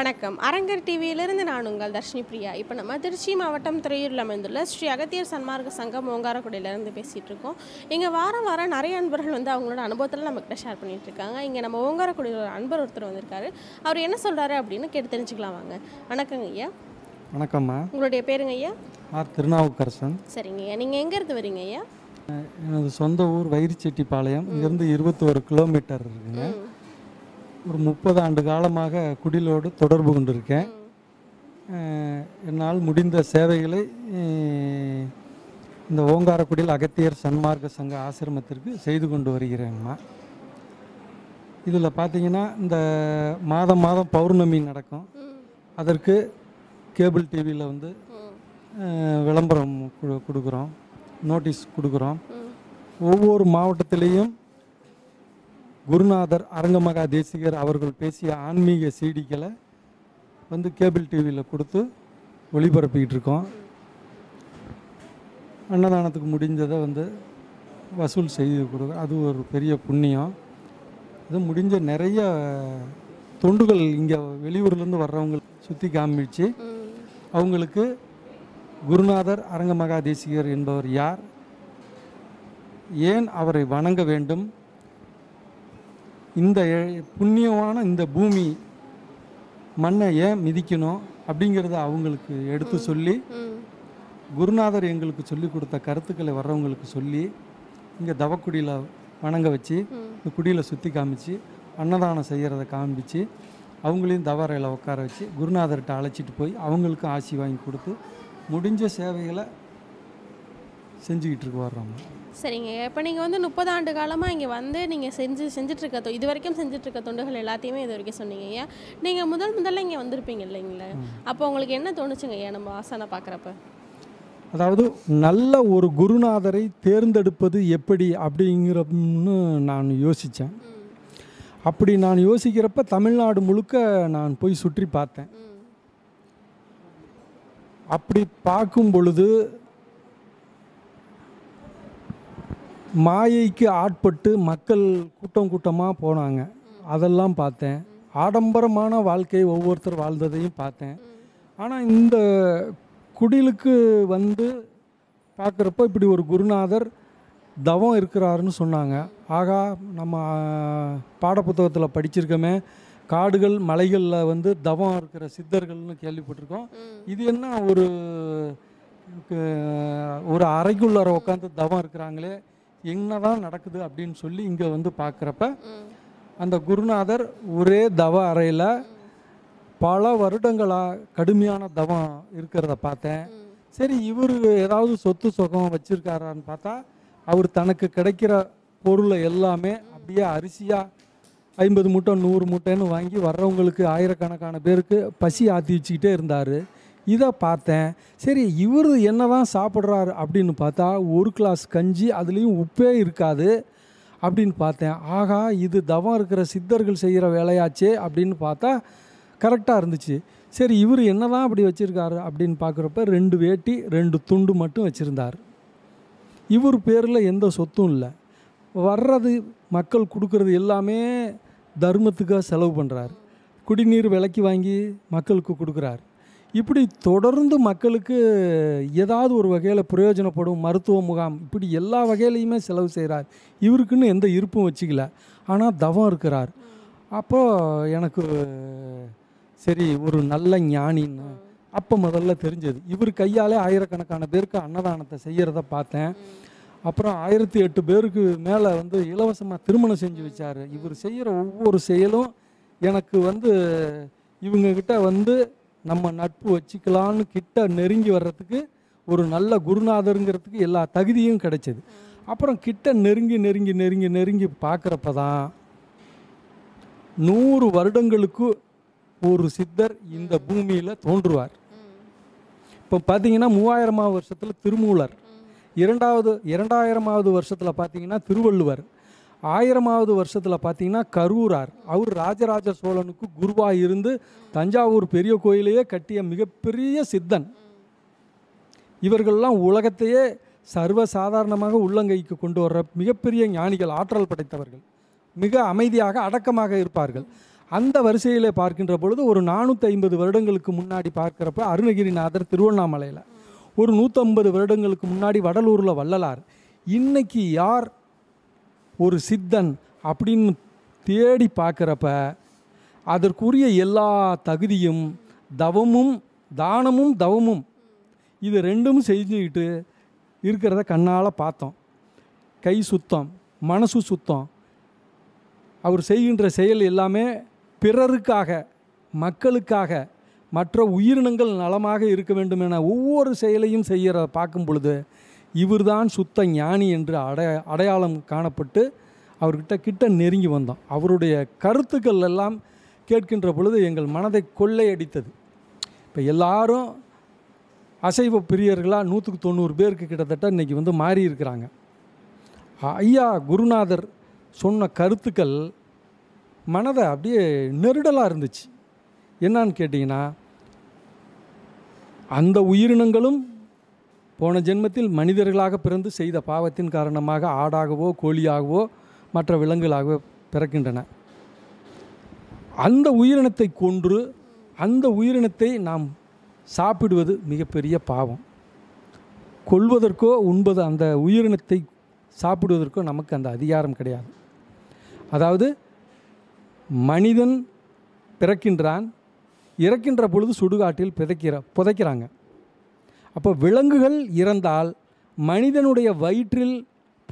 வணக்கம் அரங்கர் டிவியிலிருந்து நான் உங்கள் தர்ஷினி பிரியா இப்போ நம்ம திருச்சி மாவட்டம் துறையூரில் அமைந்துள்ள ஸ்ரீ அகத்தியர் சன்மார்க்க சங்கம் ஓங்காரக்குடியிலேருந்து பேசிகிட்டு இருக்கோம் இங்கே வாரம் வாரம் நிறைய அன்பர்கள் வந்து அவங்களோட அனுபவத்தில் நம்மக்கிட்ட ஷேர் பண்ணிகிட்டு இருக்காங்க இங்கே நம்ம ஓங்காரக்குடியில் ஒரு அன்பர் ஒருத்தர் வந்திருக்காரு அவர் என்ன சொல்கிறாரு அப்படின்னு கேட்டு தெரிஞ்சுக்கலாம் வாங்க வணக்கங்க ஐயா வணக்கம்மா உங்களுடைய பேருங்க ஐயா ஆர் திருநாவுக்கரசன் சரிங்க ஐயா நீங்கள் எங்கேருந்து வரீங்க ஐயா எனது சொந்த ஊர் வயிறுச்செட்டிப்பாளையம் இங்கேருந்து இருபத்தோரு கிலோமீட்டர் இருக்குங்க ஒரு முப்பது ஆண்டு காலமாக குடிலோடு தொடர்பு கொண்டிருக்கேன் என்னால் முடிந்த சேவைகளை இந்த ஓங்காரக்குடியில் அகத்தியர் சன்மார்க்க சங்க ஆசிரமத்திற்கு செய்து கொண்டு வருகிறேங்கம்மா இதில் பார்த்தீங்கன்னா இந்த மாதம் மாதம் பௌர்ணமி நடக்கும் அதற்கு கேபிள் டிவியில் வந்து விளம்பரம் கொடுக்குறோம் நோட்டீஸ் கொடுக்குறோம் ஒவ்வொரு மாவட்டத்திலையும் குருநாதர் அரங்கமகா தேசிகர் அவர்கள் பேசிய ஆன்மீக சீடிகளை வந்து கேபிள் டிவியில் கொடுத்து ஒளிபரப்பிக்கிட்டு இருக்கோம் அன்னதானத்துக்கு முடிஞ்சதை வந்து வசூல் செய்து கொடுக்க அது ஒரு பெரிய புண்ணியம் இது முடிஞ்ச நிறைய தொண்டுகள் இங்கே வெளியூர்லேருந்து வர்றவங்க சுற்றி காமிச்சு அவங்களுக்கு குருநாதர் அரங்கமகா தேசிகர் என்பவர் யார் ஏன் அவரை வணங்க வேண்டும் இந்த புண்ணியமான இந்த பூமி மண்ணை ஏன் மிதிக்கணும் அப்படிங்கிறத அவங்களுக்கு எடுத்து சொல்லி குருநாதர் எங்களுக்கு சொல்லி கொடுத்த கருத்துக்களை வர்றவங்களுக்கு சொல்லி இங்கே தவக்குடியில் வணங்க வச்சு இந்த குடியில் சுற்றி காமிச்சு அன்னதானம் செய்கிறத காமிச்சு அவங்களையும் தவறையில் உட்கார வச்சு குருநாதர்கிட்ட அழைச்சிட்டு போய் அவங்களுக்கும் ஆசி வாங்கி கொடுத்து முடிஞ்ச சேவைகளை செஞ்சுக்கிட்டு இருக்கு வர்றவங்க சரிங்க இப்போ நீங்கள் வந்து முப்பது ஆண்டு காலமாக இங்கே வந்து நீங்கள் செஞ்சு செஞ்சிட்ருக்க தொ இது வரைக்கும் செஞ்சிட்ருக்க தொண்டுகள் எல்லாத்தையுமே இது வரைக்கும் சொன்னீங்க ஐயா நீங்கள் முதல் முதல்ல இங்கே வந்திருப்பீங்க இல்லைங்களா அப்போ உங்களுக்கு என்ன தோணுச்சுங்க ஐயா நம்ம ஆசானை பார்க்குறப்ப அதாவது நல்ல ஒரு குருநாதரை தேர்ந்தெடுப்பது எப்படி அப்படிங்கிறன்னு நான் யோசித்தேன் அப்படி நான் யோசிக்கிறப்ப தமிழ்நாடு முழுக்க நான் போய் சுற்றி பார்த்தேன் அப்படி பார்க்கும் பொழுது மாயைக்கு ஆட்பட்டு மக்கள் கூட்டம் கூட்டமாக போனாங்க அதெல்லாம் பார்த்தேன் ஆடம்பரமான வாழ்க்கையை ஒவ்வொருத்தர் வாழ்ந்ததையும் பார்த்தேன் ஆனால் இந்த குடிலுக்கு வந்து பார்க்குறப்ப இப்படி ஒரு குருநாதர் தவம் இருக்கிறாருன்னு சொன்னாங்க ஆகா நம்ம பாடப்புத்தகத்தில் படிச்சிருக்கோமே காடுகள் மலைகளில் வந்து தவம் இருக்கிற சித்தர்கள்னு கேள்விப்பட்டிருக்கோம் இது என்ன ஒரு ஒரு அறைக்குள்ளார உட்காந்து தவம் இருக்கிறாங்களே என்னதான் நடக்குது அப்படின்னு சொல்லி இங்கே வந்து பார்க்குறப்ப அந்த குருநாதர் ஒரே தவ அறையில் பல வருடங்களாக கடுமையான தவம் இருக்கிறத பார்த்தேன் சரி இவர் ஏதாவது சொத்து சுகம் வச்சுருக்காரான்னு பார்த்தா அவர் தனக்கு கிடைக்கிற பொருளை எல்லாமே அப்படியே அரிசியாக ஐம்பது மூட்டை நூறு மூட்டைன்னு வாங்கி வர்றவங்களுக்கு ஆயிரக்கணக்கான பேருக்கு பசி ஆற்றி வச்சுக்கிட்டே இருந்தார் இதை பார்த்தேன் சரி இவர் என்ன தான் சாப்பிட்றாரு அப்படின்னு பார்த்தா ஒரு கிளாஸ் கஞ்சி அதுலேயும் உப்பே இருக்காது அப்படின்னு பார்த்தேன் ஆகா இது தவம் இருக்கிற சித்தர்கள் செய்கிற வேலையாச்சே அப்படின்னு பார்த்தா கரெக்டாக இருந்துச்சு சரி இவர் என்ன தான் அப்படி வச்சுருக்காரு அப்படின்னு பார்க்குறப்ப ரெண்டு வேட்டி ரெண்டு துண்டு மட்டும் வச்சுருந்தார் இவர் பேரில் எந்த சொத்தும் இல்லை வர்றது மக்கள் கொடுக்கறது எல்லாமே தர்மத்துக்காக செலவு பண்ணுறார் குடிநீர் விலைக்கு வாங்கி மக்களுக்கு கொடுக்குறார் இப்படி தொடர்ந்து மக்களுக்கு ஏதாவது ஒரு வகையில் பிரயோஜனப்படும் மருத்துவ முகாம் இப்படி எல்லா வகையிலையுமே செலவு செய்கிறார் இவருக்குன்னு எந்த இருப்பும் வச்சுக்கல ஆனால் தவம் இருக்கிறார் அப்போ எனக்கு சரி ஒரு நல்ல ஞானின்னு அப்போ முதல்ல தெரிஞ்சது இவர் கையாலே ஆயிரக்கணக்கான பேருக்கு அன்னதானத்தை செய்கிறத பார்த்தேன் அப்புறம் ஆயிரத்தி எட்டு பேருக்கு மேலே வந்து இலவசமாக திருமணம் செஞ்சு வச்சார் இவர் செய்கிற ஒவ்வொரு செயலும் எனக்கு வந்து இவங்கக்கிட்ட வந்து நம்ம நட்பு வச்சுக்கலான்னு கிட்ட நெருங்கி வர்றதுக்கு ஒரு நல்ல குருநாதருங்கிறதுக்கு எல்லா தகுதியும் கிடைச்சது அப்புறம் கிட்ட நெருங்கி நெருங்கி நெருங்கி நெருங்கி பார்க்குறப்ப தான் நூறு வருடங்களுக்கு ஒரு சித்தர் இந்த பூமியில் தோன்றுவார் இப்போ பார்த்தீங்கன்னா மூவாயிரமாவது வருஷத்தில் திருமூலர் இரண்டாவது இரண்டாயிரமாவது வருஷத்தில் பார்த்தீங்கன்னா திருவள்ளுவர் ஆயிரமாவது வருஷத்தில் பார்த்தீங்கன்னா கரூரார் அவர் ராஜராஜ சோழனுக்கு குருவாக இருந்து தஞ்சாவூர் பெரிய கோயிலையே கட்டிய மிகப்பெரிய சித்தன் இவர்கள்லாம் உலகத்தையே சர்வசாதாரணமாக உள்ளங்கைக்கு கொண்டு வர்ற மிகப்பெரிய ஞானிகள் ஆற்றல் படைத்தவர்கள் மிக அமைதியாக அடக்கமாக இருப்பார்கள் அந்த வரிசையில் பார்க்கின்ற பொழுது ஒரு நானூற்றி ஐம்பது வருடங்களுக்கு முன்னாடி பார்க்குறப்ப அருணகிரிநாதர் திருவண்ணாமலையில் ஒரு நூற்றம்பது வருடங்களுக்கு முன்னாடி வடலூரில் வள்ளலார் இன்னைக்கு யார் ஒரு சித்தன் அப்படின்னு தேடி பார்க்குறப்ப அதற்குரிய எல்லா தகுதியும் தவமும் தானமும் தவமும் இது ரெண்டும் செஞ்சுக்கிட்டு இருக்கிறத கண்ணால் பார்த்தோம் கை சுத்தம் மனசு சுத்தம் அவர் செய்கின்ற செயல் எல்லாமே பிறருக்காக மக்களுக்காக மற்ற உயிரினங்கள் நலமாக இருக்க வேண்டும் என ஒவ்வொரு செயலையும் செய்கிற பார்க்கும் பொழுது இவர்தான் சுத்த ஞானி என்று அடைய அடையாளம் காணப்பட்டு அவர்கிட்ட கிட்ட நெருங்கி வந்தோம் அவருடைய கருத்துக்கள் எல்லாம் கேட்கின்ற பொழுது எங்கள் மனதை கொள்ளையடித்தது இப்போ எல்லாரும் அசைவ பிரியர்களாக நூற்றுக்கு தொண்ணூறு பேருக்கு கிட்டத்தட்ட இன்றைக்கி வந்து மாறி இருக்கிறாங்க ஐயா குருநாதர் சொன்ன கருத்துக்கள் மனதை அப்படியே நெருடலாக இருந்துச்சு என்னான்னு கேட்டிங்கன்னா அந்த உயிரினங்களும் போன ஜென்மத்தில் மனிதர்களாக பிறந்து செய்த பாவத்தின் காரணமாக ஆடாகவோ கோழியாகவோ மற்ற விலங்குகளாகவோ பிறக்கின்றன அந்த உயிரினத்தை கொன்று அந்த உயிரினத்தை நாம் சாப்பிடுவது மிகப்பெரிய பாவம் கொள்வதற்கோ உண்பது அந்த உயிரினத்தை சாப்பிடுவதற்கோ நமக்கு அந்த அதிகாரம் கிடையாது அதாவது மனிதன் பிறக்கின்றான் இறக்கின்ற பொழுது சுடுகாட்டில் பிதைக்கிற புதைக்கிறாங்க அப்போ விலங்குகள் இறந்தால் மனிதனுடைய வயிற்றில்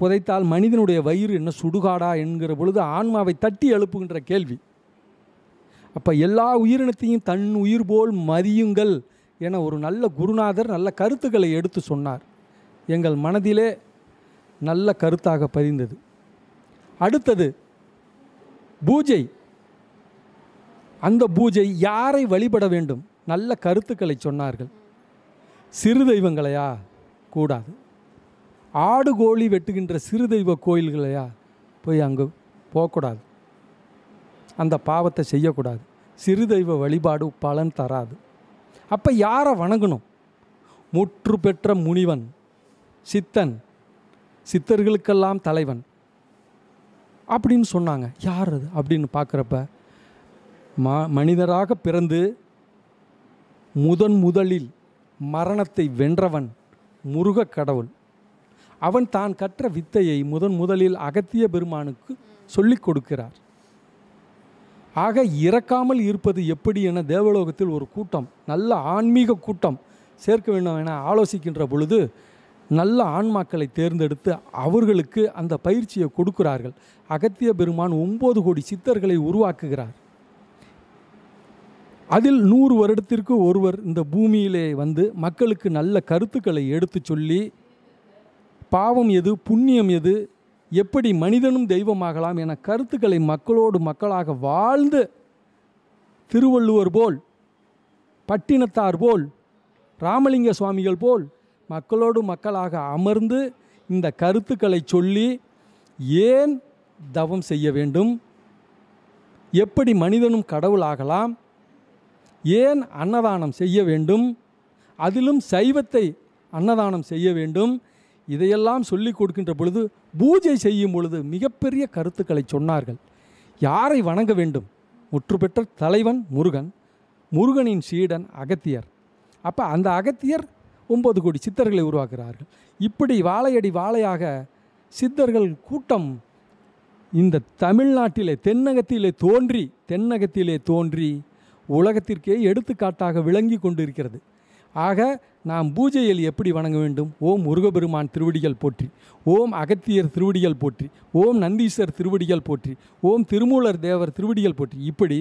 புதைத்தால் மனிதனுடைய வயிறு என்ன சுடுகாடா என்கிற பொழுது ஆன்மாவை தட்டி எழுப்புகின்ற கேள்வி அப்போ எல்லா உயிரினத்தையும் தன் உயிர் போல் மதியுங்கள் என ஒரு நல்ல குருநாதர் நல்ல கருத்துக்களை எடுத்து சொன்னார் எங்கள் மனதிலே நல்ல கருத்தாக பதிந்தது அடுத்தது பூஜை அந்த பூஜை யாரை வழிபட வேண்டும் நல்ல கருத்துக்களை சொன்னார்கள் சிறு தெய்வங்களையா கூடாது ஆடு கோழி வெட்டுகின்ற சிறு தெய்வ கோயில்களையா போய் அங்கே போகக்கூடாது அந்த பாவத்தை செய்யக்கூடாது சிறு தெய்வ வழிபாடு பலன் தராது அப்போ யாரை வணங்கணும் முற்று பெற்ற முனிவன் சித்தன் சித்தர்களுக்கெல்லாம் தலைவன் அப்படின்னு சொன்னாங்க யார் அது அப்படின்னு பார்க்குறப்ப மனிதராக பிறந்து முதன் முதலில் மரணத்தை வென்றவன் முருக கடவுள் அவன் தான் கற்ற வித்தையை முதன் முதலில் அகத்திய பெருமானுக்கு சொல்லிக் கொடுக்கிறார் ஆக இறக்காமல் இருப்பது எப்படி என தேவலோகத்தில் ஒரு கூட்டம் நல்ல ஆன்மீக கூட்டம் சேர்க்க வேண்டும் என ஆலோசிக்கின்ற பொழுது நல்ல ஆன்மாக்களை தேர்ந்தெடுத்து அவர்களுக்கு அந்த பயிற்சியை கொடுக்கிறார்கள் அகத்திய பெருமான் ஒம்பது கோடி சித்தர்களை உருவாக்குகிறார் அதில் நூறு வருடத்திற்கு ஒருவர் இந்த பூமியிலே வந்து மக்களுக்கு நல்ல கருத்துக்களை எடுத்து சொல்லி பாவம் எது புண்ணியம் எது எப்படி மனிதனும் தெய்வமாகலாம் என கருத்துக்களை மக்களோடு மக்களாக வாழ்ந்து திருவள்ளுவர் போல் பட்டினத்தார் போல் ராமலிங்க சுவாமிகள் போல் மக்களோடு மக்களாக அமர்ந்து இந்த கருத்துக்களை சொல்லி ஏன் தவம் செய்ய வேண்டும் எப்படி மனிதனும் கடவுளாகலாம் ஏன் அன்னதானம் செய்ய வேண்டும் அதிலும் சைவத்தை அன்னதானம் செய்ய வேண்டும் இதையெல்லாம் சொல்லி கொடுக்கின்ற பொழுது பூஜை செய்யும் பொழுது மிகப்பெரிய கருத்துக்களை சொன்னார்கள் யாரை வணங்க வேண்டும் முற்று பெற்ற தலைவன் முருகன் முருகனின் சீடன் அகத்தியர் அப்போ அந்த அகத்தியர் ஒம்பது கோடி சித்தர்களை உருவாக்குகிறார்கள் இப்படி வாழையடி வாழையாக சித்தர்கள் கூட்டம் இந்த தமிழ்நாட்டிலே தென்னகத்திலே தோன்றி தென்னகத்திலே தோன்றி உலகத்திற்கே எடுத்துக்காட்டாக விளங்கி கொண்டிருக்கிறது ஆக நாம் பூஜையில் எப்படி வணங்க வேண்டும் ஓம் முருகபெருமான் திருவடிகள் போற்றி ஓம் அகத்தியர் திருவடிகள் போற்றி ஓம் நந்தீஸ்வர் திருவடிகள் போற்றி ஓம் திருமூலர் தேவர் திருவடிகள் போற்றி இப்படி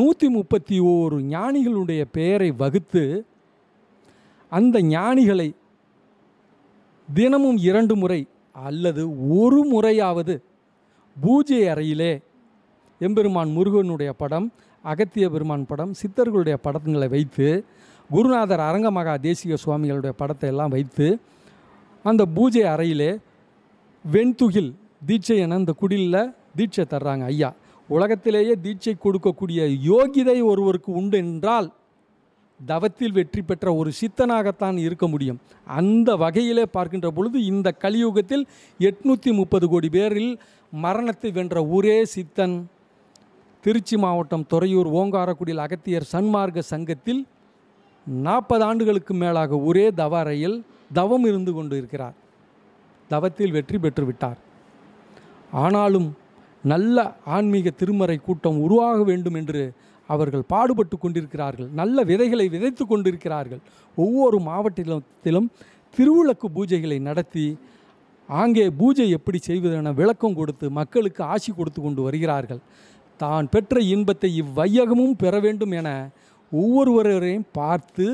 நூற்றி முப்பத்தி ஓரு ஞானிகளுடைய பெயரை வகுத்து அந்த ஞானிகளை தினமும் இரண்டு முறை அல்லது ஒரு முறையாவது பூஜை அறையிலே எம்பெருமான் முருகனுடைய படம் அகத்திய பெருமான் படம் சித்தர்களுடைய படங்களை வைத்து குருநாதர் அரங்கமகா தேசிக சுவாமிகளுடைய படத்தை எல்லாம் வைத்து அந்த பூஜை அறையிலே வெண்துகில் தீட்சை என அந்த குடிலில் தீட்சை தர்றாங்க ஐயா உலகத்திலேயே தீட்சை கொடுக்கக்கூடிய யோகிதை ஒருவருக்கு உண்டு என்றால் தவத்தில் வெற்றி பெற்ற ஒரு சித்தனாகத்தான் இருக்க முடியும் அந்த வகையிலே பார்க்கின்ற பொழுது இந்த கலியுகத்தில் எட்நூற்றி முப்பது கோடி பேரில் மரணத்தை வென்ற ஒரே சித்தன் திருச்சி மாவட்டம் துறையூர் ஓங்காரக்குடியில் அகத்தியர் சன்மார்க்க சங்கத்தில் நாற்பது ஆண்டுகளுக்கு மேலாக ஒரே தவ அறையில் தவம் இருந்து கொண்டு இருக்கிறார் தவத்தில் வெற்றி பெற்றுவிட்டார் ஆனாலும் நல்ல ஆன்மீக திருமறை கூட்டம் உருவாக வேண்டும் என்று அவர்கள் பாடுபட்டு கொண்டிருக்கிறார்கள் நல்ல விதைகளை விதைத்து கொண்டிருக்கிறார்கள் ஒவ்வொரு மாவட்டத்திலும் திருவிளக்கு பூஜைகளை நடத்தி ஆங்கே பூஜை எப்படி செய்வது என விளக்கம் கொடுத்து மக்களுக்கு ஆசி கொடுத்து கொண்டு வருகிறார்கள் தான் பெற்ற இன்பத்தை இவ்வையகமும் பெற வேண்டும் என ஒவ்வொருவரையும் பார்த்து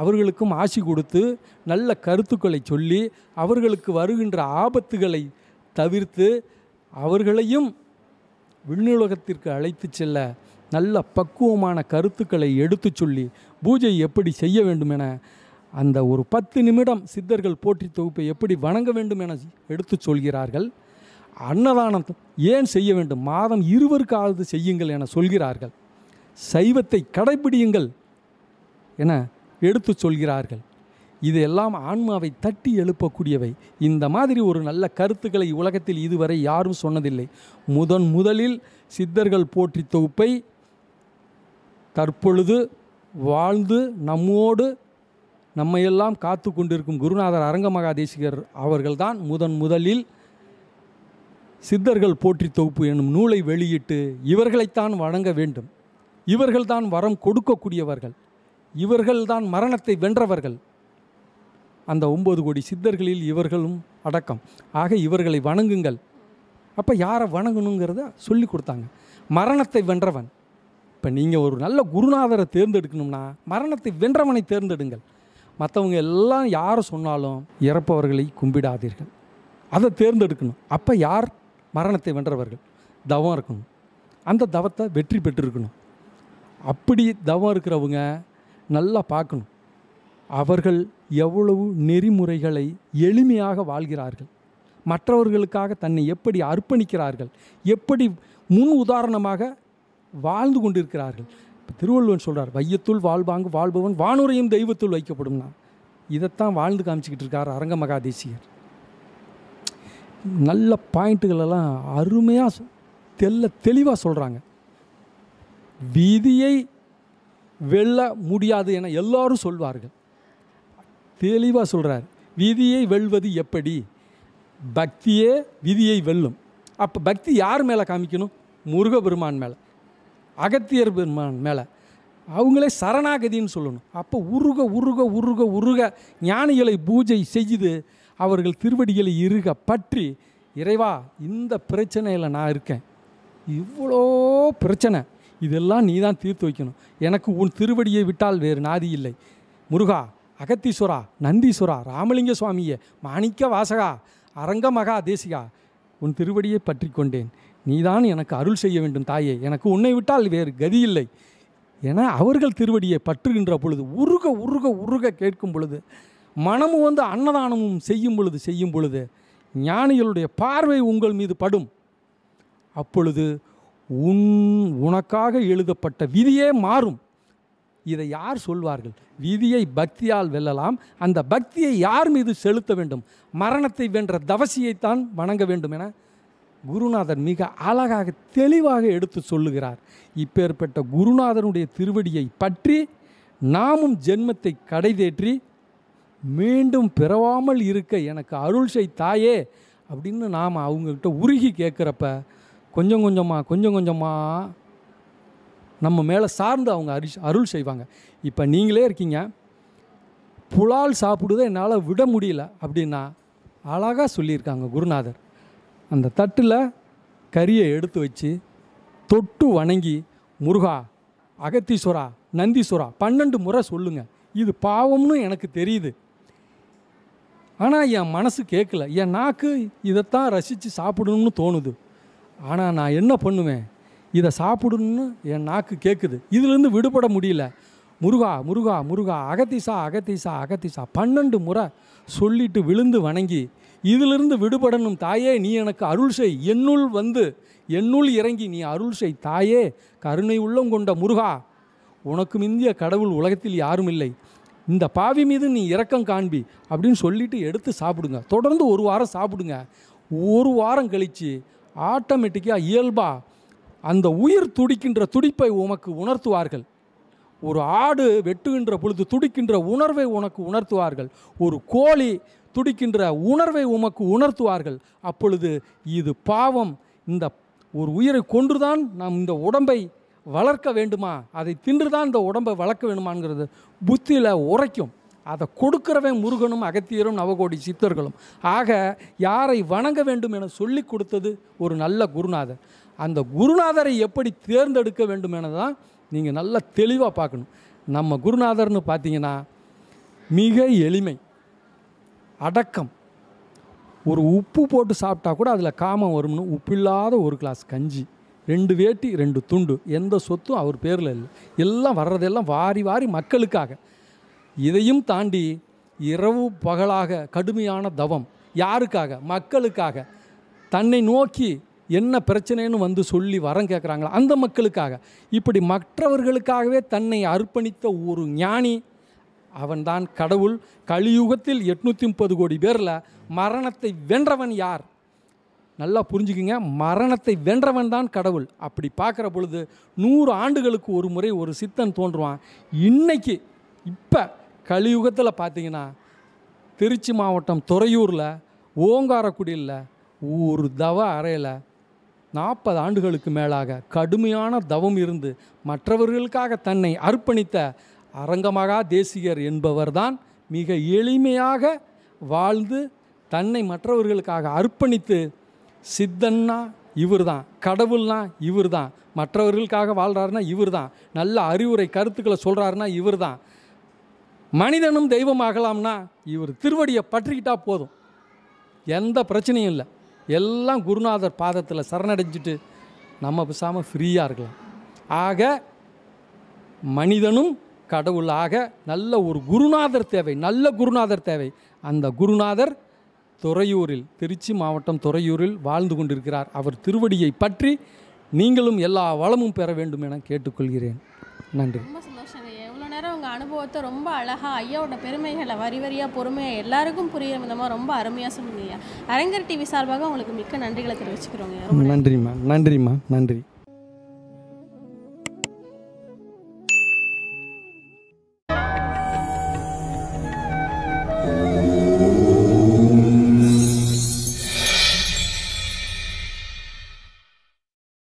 அவர்களுக்கும் ஆசி கொடுத்து நல்ல கருத்துக்களை சொல்லி அவர்களுக்கு வருகின்ற ஆபத்துகளை தவிர்த்து அவர்களையும் விண்ணுலகத்திற்கு அழைத்து செல்ல நல்ல பக்குவமான கருத்துக்களை எடுத்து சொல்லி பூஜை எப்படி செய்ய வேண்டும் என அந்த ஒரு பத்து நிமிடம் சித்தர்கள் போற்றி தொகுப்பை எப்படி வணங்க வேண்டும் என எடுத்து சொல்கிறார்கள் அன்னதானம் ஏன் செய்ய வேண்டும் மாதம் இருவருக்காவது செய்யுங்கள் என சொல்கிறார்கள் சைவத்தை கடைபிடியுங்கள் என எடுத்து சொல்கிறார்கள் இது எல்லாம் ஆன்மாவை தட்டி எழுப்பக்கூடியவை இந்த மாதிரி ஒரு நல்ல கருத்துக்களை உலகத்தில் இதுவரை யாரும் சொன்னதில்லை முதன் முதலில் சித்தர்கள் போற்றி தொகுப்பை தற்பொழுது வாழ்ந்து நம்மோடு நம்மையெல்லாம் காத்து கொண்டிருக்கும் குருநாதர் அரங்கமகாதேசிகர் அவர்கள்தான் முதன் முதலில் சித்தர்கள் போற்றி தொகுப்பு எனும் நூலை வெளியிட்டு இவர்களைத்தான் வழங்க வேண்டும் இவர்கள்தான் வரம் கொடுக்கக்கூடியவர்கள் இவர்கள்தான் மரணத்தை வென்றவர்கள் அந்த ஒம்பது கோடி சித்தர்களில் இவர்களும் அடக்கம் ஆக இவர்களை வணங்குங்கள் அப்போ யாரை வணங்கணுங்கிறத சொல்லி கொடுத்தாங்க மரணத்தை வென்றவன் இப்போ நீங்கள் ஒரு நல்ல குருநாதரை தேர்ந்தெடுக்கணும்னா மரணத்தை வென்றவனை தேர்ந்தெடுங்கள் மற்றவங்க எல்லாம் யாரை சொன்னாலும் இறப்பவர்களை கும்பிடாதீர்கள் அதை தேர்ந்தெடுக்கணும் அப்போ யார் மரணத்தை வென்றவர்கள் தவம் இருக்கணும் அந்த தவத்தை வெற்றி பெற்றிருக்கணும் அப்படி தவம் இருக்கிறவங்க நல்லா பார்க்கணும் அவர்கள் எவ்வளவு நெறிமுறைகளை எளிமையாக வாழ்கிறார்கள் மற்றவர்களுக்காக தன்னை எப்படி அர்ப்பணிக்கிறார்கள் எப்படி முன் உதாரணமாக வாழ்ந்து கொண்டிருக்கிறார்கள் இப்போ திருவள்ளுவன் சொல்கிறார் வையத்துள் வாழ்வாங்க வாழ்பவன் வானுரையும் தெய்வத்துள் வைக்கப்படும்னா இதைத்தான் வாழ்ந்து காமிச்சிக்கிட்டு இருக்கார் அரங்க மகாதேசியர் நல்ல பாயிண்ட்டுகளெல்லாம் அருமையாக தெல்ல தெளிவாக சொல்கிறாங்க விதியை வெல்ல முடியாது என எல்லாரும் சொல்வார்கள் தெளிவாக சொல்கிறார் விதியை வெல்வது எப்படி பக்தியே விதியை வெல்லும் அப்போ பக்தி யார் மேலே காமிக்கணும் முருக பெருமான் மேலே அகத்தியர் பெருமான் மேலே அவங்களே சரணாகதின்னு சொல்லணும் அப்போ உருக உருக உருக உருக ஞானிகளை பூஜை செய்து அவர்கள் திருவடிகளை இருக பற்றி இறைவா இந்த பிரச்சனையில் நான் இருக்கேன் இவ்வளோ பிரச்சனை இதெல்லாம் நீ தான் தீர்த்து வைக்கணும் எனக்கு உன் திருவடியை விட்டால் வேறு நாதி இல்லை முருகா அகத்தீஸ்வரா நந்தீஸ்வரா ராமலிங்க சுவாமியே மாணிக்க வாசகா அரங்க மகா தேசிகா உன் திருவடியை பற்றி கொண்டேன் நீதான் எனக்கு அருள் செய்ய வேண்டும் தாயே எனக்கு உன்னை விட்டால் வேறு கதி இல்லை என அவர்கள் திருவடியை பற்றுகின்ற பொழுது உருக உருக உருக கேட்கும் பொழுது மனமும் வந்து அன்னதானமும் செய்யும் பொழுது செய்யும் பொழுது ஞானிகளுடைய பார்வை உங்கள் மீது படும் அப்பொழுது உன் உனக்காக எழுதப்பட்ட விதியே மாறும் இதை யார் சொல்வார்கள் விதியை பக்தியால் வெல்லலாம் அந்த பக்தியை யார் மீது செலுத்த வேண்டும் மரணத்தை வென்ற தவசியைத்தான் வணங்க வேண்டும் என குருநாதர் மிக அழகாக தெளிவாக எடுத்து சொல்லுகிறார் இப்பேற்பட்ட குருநாதனுடைய திருவடியை பற்றி நாமும் ஜென்மத்தை கடைதேற்றி மீண்டும் பிறவாமல் இருக்க எனக்கு அருள் செய் தாயே அப்படின்னு நாம் அவங்கக்கிட்ட உருகி கேட்குறப்ப கொஞ்சம் கொஞ்சமாக கொஞ்சம் கொஞ்சமாக நம்ம மேலே சார்ந்து அவங்க அரி அருள் செய்வாங்க இப்போ நீங்களே இருக்கீங்க புலால் சாப்பிடுதை என்னால் விட முடியல அப்படின்னா அழகாக சொல்லியிருக்காங்க குருநாதர் அந்த தட்டில் கறியை எடுத்து வச்சு தொட்டு வணங்கி முருகா அகத்தீஸ்வரா நந்தீஸ்வரா பன்னெண்டு முறை சொல்லுங்கள் இது பாவம்னு எனக்கு தெரியுது ஆனால் என் மனசு கேட்கல என் நாக்கு இதைத்தான் ரசித்து சாப்பிடணும்னு தோணுது ஆனால் நான் என்ன பண்ணுவேன் இதை சாப்பிடணும்னு என் நாக்கு கேட்குது இதுலேருந்து விடுபட முடியல முருகா முருகா முருகா அகத்திசா அகத்திசா அகத்திசா பன்னெண்டு முறை சொல்லிட்டு விழுந்து வணங்கி இதிலிருந்து விடுபடணும் தாயே நீ எனக்கு அருள் செய் என்னுள் வந்து என்னுள் இறங்கி நீ அருள் செய் தாயே கருணை உள்ளம் கொண்ட முருகா உனக்கு மிந்திய கடவுள் உலகத்தில் யாரும் இல்லை இந்த பாவி மீது நீ இறக்கம் காண்பி அப்படின்னு சொல்லிவிட்டு எடுத்து சாப்பிடுங்க தொடர்ந்து ஒரு வாரம் சாப்பிடுங்க ஒரு வாரம் கழித்து ஆட்டோமேட்டிக்காக இயல்பாக அந்த உயிர் துடிக்கின்ற துடிப்பை உமக்கு உணர்த்துவார்கள் ஒரு ஆடு வெட்டுகின்ற பொழுது துடிக்கின்ற உணர்வை உனக்கு உணர்த்துவார்கள் ஒரு கோழி துடிக்கின்ற உணர்வை உமக்கு உணர்த்துவார்கள் அப்பொழுது இது பாவம் இந்த ஒரு உயிரை கொன்றுதான் நாம் இந்த உடம்பை வளர்க்க வேண்டுமா அதை தின்று தான் இந்த உடம்பை வளர்க்க வேண்டுமாங்கிறது புத்தியில் உரைக்கும் அதை கொடுக்கிறவன் முருகனும் அகத்தியரும் நவகோடி சித்தர்களும் ஆக யாரை வணங்க வேண்டும் என சொல்லி கொடுத்தது ஒரு நல்ல குருநாதர் அந்த குருநாதரை எப்படி தேர்ந்தெடுக்க வேண்டும் என தான் நீங்கள் நல்லா தெளிவாக பார்க்கணும் நம்ம குருநாதர்னு பார்த்தீங்கன்னா மிக எளிமை அடக்கம் ஒரு உப்பு போட்டு சாப்பிட்டா கூட அதில் காமம் வரும்னு இல்லாத ஒரு கிளாஸ் கஞ்சி ரெண்டு வேட்டி ரெண்டு துண்டு எந்த சொத்தும் அவர் பேரில் இல்லை எல்லாம் வர்றதெல்லாம் வாரி வாரி மக்களுக்காக இதையும் தாண்டி இரவு பகலாக கடுமையான தவம் யாருக்காக மக்களுக்காக தன்னை நோக்கி என்ன பிரச்சனைன்னு வந்து சொல்லி வரம் கேட்குறாங்களா அந்த மக்களுக்காக இப்படி மற்றவர்களுக்காகவே தன்னை அர்ப்பணித்த ஒரு ஞானி அவன்தான் கடவுள் கலியுகத்தில் எட்நூற்றி முப்பது கோடி பேரில் மரணத்தை வென்றவன் யார் நல்லா புரிஞ்சுக்குங்க மரணத்தை வென்றவன் தான் கடவுள் அப்படி பார்க்குற பொழுது நூறு ஆண்டுகளுக்கு ஒரு முறை ஒரு சித்தன் தோன்றுவான் இன்றைக்கி இப்போ கலியுகத்தில் பார்த்தீங்கன்னா திருச்சி மாவட்டம் துறையூரில் ஓங்காரக்குடியில் ஒரு தவ அறையில் நாற்பது ஆண்டுகளுக்கு மேலாக கடுமையான தவம் இருந்து மற்றவர்களுக்காக தன்னை அர்ப்பணித்த அரங்கமகா தேசிகர் என்பவர்தான் மிக எளிமையாக வாழ்ந்து தன்னை மற்றவர்களுக்காக அர்ப்பணித்து சித்தன்னா இவர் தான் கடவுள்னா இவர் தான் மற்றவர்களுக்காக வாழ்கிறாருன்னா இவர் தான் நல்ல அறிவுரை கருத்துக்களை சொல்கிறாருன்னா இவர் தான் மனிதனும் தெய்வமாகலாம்னா இவர் திருவடியை பற்றிக்கிட்டால் போதும் எந்த பிரச்சனையும் இல்லை எல்லாம் குருநாதர் பாதத்தில் சரணடைஞ்சிட்டு நம்ம பேசாமல் ஃப்ரீயாக இருக்கலாம் ஆக மனிதனும் கடவுளாக நல்ல ஒரு குருநாதர் தேவை நல்ல குருநாதர் தேவை அந்த குருநாதர் துறையூரில் திருச்சி மாவட்டம் துறையூரில் வாழ்ந்து கொண்டிருக்கிறார் அவர் திருவடியை பற்றி நீங்களும் எல்லா வளமும் பெற வேண்டும் என கேட்டுக்கொள்கிறேன் நன்றி ரொம்ப சந்தோஷம் எவ்வளோ நேரம் உங்கள் அனுபவத்தை ரொம்ப அழகாக ஐயாவோட பெருமைகளை வரி வரியாக பொறுமையாக எல்லாருக்கும் புரிய விதமாக ரொம்ப அருமையாக சொன்னீங்க அரங்கர் டிவி சார்பாக உங்களுக்கு மிக்க நன்றிகளை தெரிவிச்சுக்கிறோங்க நன்றிம்மா நன்றிம்மா நன்றி